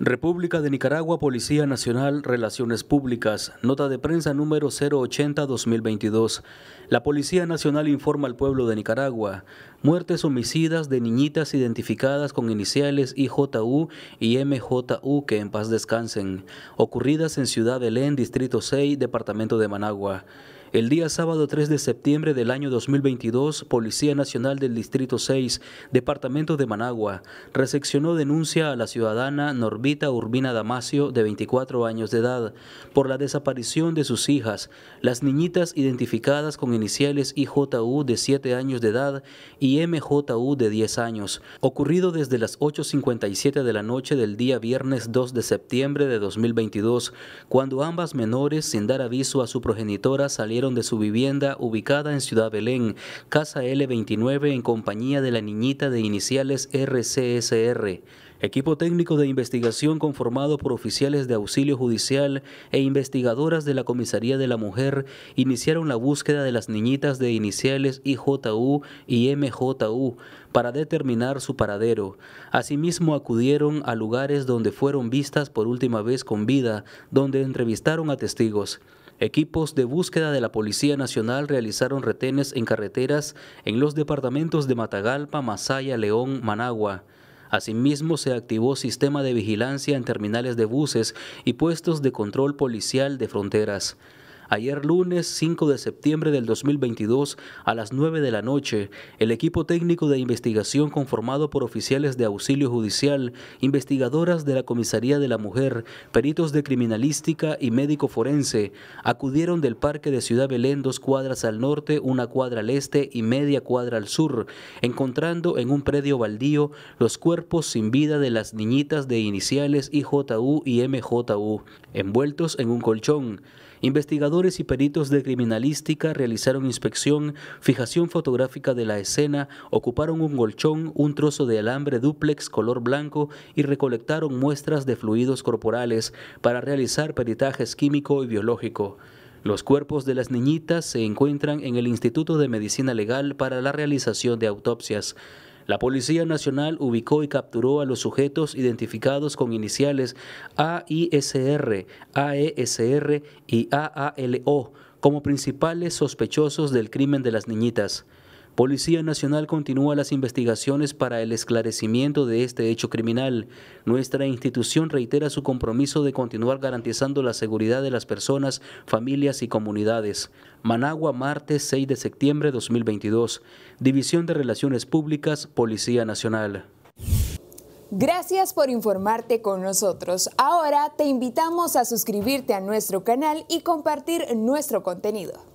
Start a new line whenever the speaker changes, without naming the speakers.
República de Nicaragua, Policía Nacional, Relaciones Públicas, nota de prensa número 080-2022. La Policía Nacional informa al pueblo de Nicaragua, muertes homicidas de niñitas identificadas con iniciales IJU y MJU que en paz descansen, ocurridas en Ciudad de Elén, Distrito 6, Departamento de Managua. El día sábado 3 de septiembre del año 2022, Policía Nacional del Distrito 6, Departamento de Managua, recepcionó denuncia a la ciudadana Norbita Urbina Damasio, de 24 años de edad, por la desaparición de sus hijas, las niñitas identificadas con iniciales IJU de 7 años de edad y MJU de 10 años, ocurrido desde las 8.57 de la noche del día viernes 2 de septiembre de 2022, cuando ambas menores, sin dar aviso a su progenitora, salieron de su vivienda ubicada en Ciudad Belén, Casa L29, en compañía de la niñita de iniciales RCSR. Equipo técnico de investigación conformado por oficiales de auxilio judicial e investigadoras de la Comisaría de la Mujer iniciaron la búsqueda de las niñitas de iniciales IJU y MJU para determinar su paradero. Asimismo acudieron a lugares donde fueron vistas por última vez con vida, donde entrevistaron a testigos. Equipos de búsqueda de la Policía Nacional realizaron retenes en carreteras en los departamentos de Matagalpa, Masaya, León, Managua. Asimismo, se activó sistema de vigilancia en terminales de buses y puestos de control policial de fronteras. Ayer lunes 5 de septiembre del 2022 a las 9 de la noche, el equipo técnico de investigación conformado por oficiales de auxilio judicial, investigadoras de la Comisaría de la Mujer, peritos de criminalística y médico forense, acudieron del Parque de Ciudad Belén dos cuadras al norte, una cuadra al este y media cuadra al sur, encontrando en un predio baldío los cuerpos sin vida de las niñitas de iniciales IJU y MJU, envueltos en un colchón. Investigadores investigadores y peritos de criminalística realizaron inspección, fijación fotográfica de la escena, ocuparon un colchón, un trozo de alambre dúplex color blanco y recolectaron muestras de fluidos corporales para realizar peritajes químico y biológico. Los cuerpos de las niñitas se encuentran en el Instituto de Medicina Legal para la realización de autopsias. La Policía Nacional ubicó y capturó a los sujetos identificados con iniciales AISR, AESR y AALO como principales sospechosos del crimen de las niñitas. Policía Nacional continúa las investigaciones para el esclarecimiento de este hecho criminal. Nuestra institución reitera su compromiso de continuar garantizando la seguridad de las personas, familias y comunidades. Managua, martes 6 de septiembre de 2022. División de Relaciones Públicas, Policía Nacional. Gracias por informarte con nosotros. Ahora te invitamos a suscribirte a nuestro canal y compartir nuestro contenido.